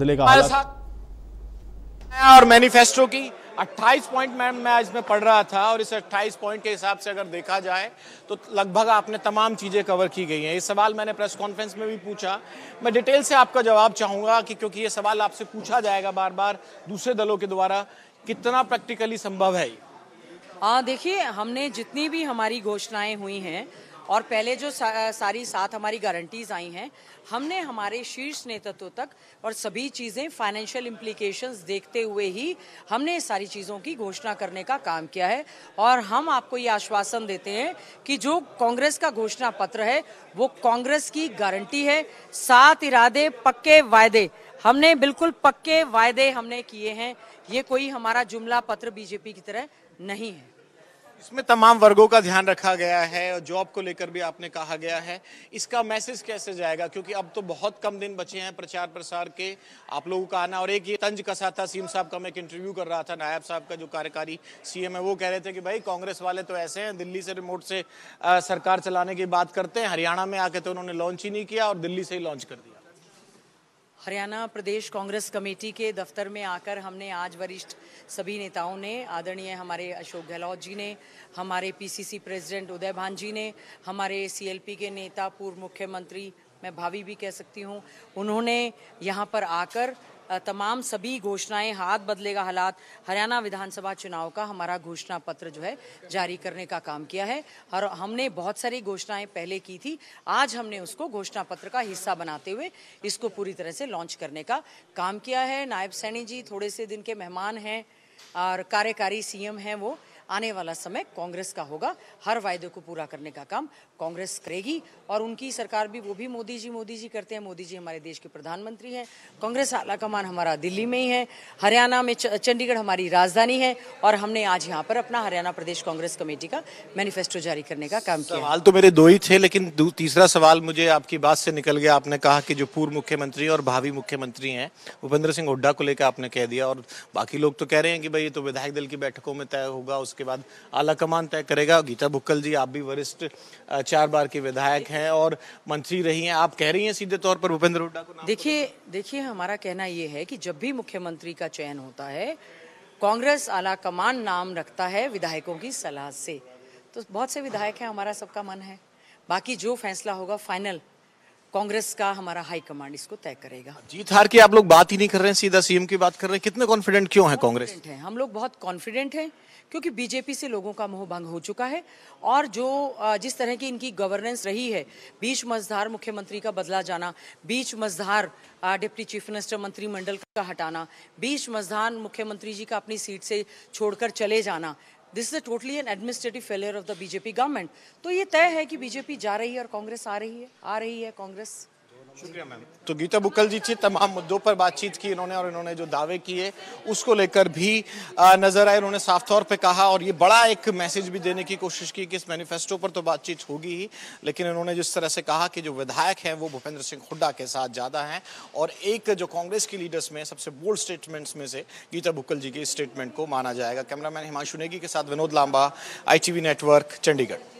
जिले का और मैनिफेस्टो की 28 पॉइंट मैम मैं इसमें पढ़ रहा था और इस 28 पॉइंट के हिसाब से अगर देखा जाए तो लगभग आपने तमाम चीज़ें कवर की गई हैं ये सवाल मैंने प्रेस कॉन्फ्रेंस में भी पूछा मैं डिटेल से आपका जवाब चाहूंगा कि क्योंकि ये सवाल आपसे पूछा जाएगा बार बार दूसरे दलों के द्वारा कितना प्रैक्टिकली संभव है हाँ, देखिए हमने जितनी भी हमारी घोषणाएं हुई हैं और पहले जो सा, सारी साथ हमारी गारंटीज आई हैं हमने हमारे शीर्ष नेतृत्व तक और सभी चीज़ें फाइनेंशियल इम्प्लीकेशंस देखते हुए ही हमने सारी चीज़ों की घोषणा करने का काम किया है और हम आपको ये आश्वासन देते हैं कि जो कांग्रेस का घोषणा पत्र है वो कांग्रेस की गारंटी है सात इरादे पक्के वायदे हमने बिल्कुल पक्के वायदे हमने किए हैं ये कोई हमारा जुमला पत्र बीजेपी की तरह नहीं है इसमें तमाम वर्गों का ध्यान रखा गया है और जॉब को लेकर भी आपने कहा गया है इसका मैसेज कैसे जाएगा क्योंकि अब तो बहुत कम दिन बचे हैं प्रचार प्रसार के आप लोगों का आना और एक ये तंज कसा था सीएम साहब का मैं एक इंटरव्यू कर रहा था नायब साहब का जो कार्यकारी सीएम है वो कह रहे थे कि भाई कांग्रेस वाले तो ऐसे हैं दिल्ली से रिमोट से आ, सरकार चलाने की बात करते हैं हरियाणा में आके तो उन्होंने लॉन्च ही नहीं किया और दिल्ली से ही लॉन्च कर दिया हरियाणा प्रदेश कांग्रेस कमेटी के दफ्तर में आकर हमने आज वरिष्ठ सभी नेताओं ने आदरणीय हमारे अशोक गहलोत जी ने हमारे पीसीसी प्रेसिडेंट उदय भान जी ने हमारे सीएलपी के नेता पूर्व मुख्यमंत्री मैं भावी भी कह सकती हूँ उन्होंने यहाँ पर आकर तमाम सभी घोषणाएं हाथ बदलेगा हालात हरियाणा विधानसभा चुनाव का हमारा घोषणा पत्र जो है जारी करने का काम किया है और हमने बहुत सारी घोषणाएं पहले की थी आज हमने उसको घोषणा पत्र का हिस्सा बनाते हुए इसको पूरी तरह से लॉन्च करने का काम किया है नायब सैनी जी थोड़े से दिन के मेहमान हैं और कार्यकारी सीएम हैं वो आने वाला समय कांग्रेस का होगा हर वायदे को पूरा करने का काम कांग्रेस करेगी और उनकी सरकार भी वो भी मोदी जी मोदी जी करते हैं मोदी जी हमारे देश के प्रधानमंत्री हैं कांग्रेस आला कमान हमारा दिल्ली में ही है हरियाणा में चंडीगढ़ हमारी राजधानी है और हमने आज यहाँ पर अपना हरियाणा प्रदेश कांग्रेस कमेटी का मैनिफेस्टो जारी करने का काम किया सवाल तो मेरे दो ही थे लेकिन तीसरा सवाल मुझे आपकी बात से निकल गया आपने कहा कि जो पूर्व मुख्यमंत्री और भावी मुख्यमंत्री हैं भूपेंद्र सिंह हुड्डा को लेकर आपने कह दिया और बाकी लोग तो कह रहे हैं कि भाई ये तो विधायक दल की बैठकों में तय होगा उसके उसके बाद आला कमान तय करेगा गीता बुक्कल जी आप भी वरिष्ठ चार बार के विधायक हैं और मंत्री रही हैं आप कह रही हैं सीधे तौर पर भूपेंद्र हुड्डा को देखिए देखिए हमारा कहना ये है कि जब भी मुख्यमंत्री का चयन होता है कांग्रेस आला कमान नाम रखता है विधायकों की सलाह से तो बहुत से विधायक हैं हमारा सबका मन है बाकी जो फैसला होगा फाइनल कांग्रेस का हमारा हाई कमांड इसको तय करेगा जीत हार की आप लोग बात ही नहीं कर रहे हैं सीधा सीएम की बात कर रहे हैं कितने कॉन्फिडेंट क्यों है कांग्रेस है हम लोग बहुत कॉन्फिडेंट हैं क्योंकि बीजेपी से लोगों का मोह भंग हो चुका है और जो जिस तरह की इनकी गवर्नेंस रही है बीच मजधार मुख्यमंत्री का बदला जाना बीच मजधार डिप्टी चीफ मिनिस्टर मंत्रिमंडल का हटाना बीच मजधान मुख्यमंत्री जी का अपनी सीट से छोड़कर चले जाना this is a totally an administrative failure of the BJP government तो ये तय है कि बीजेपी जा रही है और कांग्रेस आ रही है आ रही है कांग्रेस शुक्रिया मैम तो गीता बुक्कल जी से तमाम मुद्दों पर बातचीत की इन्होंने और इन्होंने जो दावे किए उसको लेकर भी नजर आए इन्होंने साफ तौर पे कहा और ये बड़ा एक मैसेज भी देने की कोशिश की कि इस मैनिफेस्टो पर तो बातचीत होगी ही लेकिन इन्होंने जिस तरह से कहा कि जो विधायक हैं वो भूपेंद्र सिंह हुड्डा के साथ ज़्यादा हैं और एक जो कांग्रेस की लीडर्स में सबसे बोल्ड स्टेटमेंट्स में से गीता बुक्कल जी के स्टेटमेंट को माना जाएगा कैमरामैन हिमांशु नेगी के साथ विनोद लांबा आई नेटवर्क चंडीगढ़